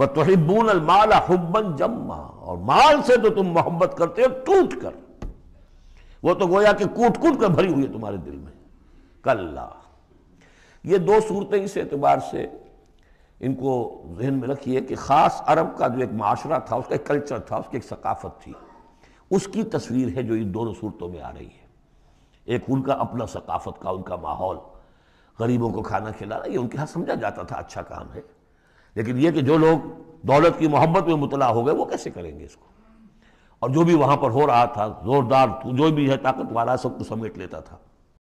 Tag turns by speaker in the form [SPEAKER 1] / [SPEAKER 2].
[SPEAKER 1] वह तोहिबून अलमाल हब्बन जम्मा और माल से तो तुम मोहब्बत करते हो टूट कर वो तो गोया कि कूट कूट कर भरी हुई है तुम्हारे दिल में कल्ला ये दो सूरतें इस एतबार से इनको जहन में रखिए कि ख़ास अरब का जो एक माशरा था उसका एक कल्चर था उसकी एक सकाफत थी उसकी तस्वीर है जो इन दोनों सूरतों में आ रही है एक उनका अपना सकाफत का उनका माहौल गरीबों को खाना खिलाना ये उनके यहाँ समझा जाता था अच्छा काम है लेकिन यह कि जो लोग दौलत की मोहब्बत में मुतला हो गए वो कैसे करेंगे इसको और जो भी वहाँ पर हो रहा था ज़ोरदार जो भी है ताकत वाला सबको समेट लेता था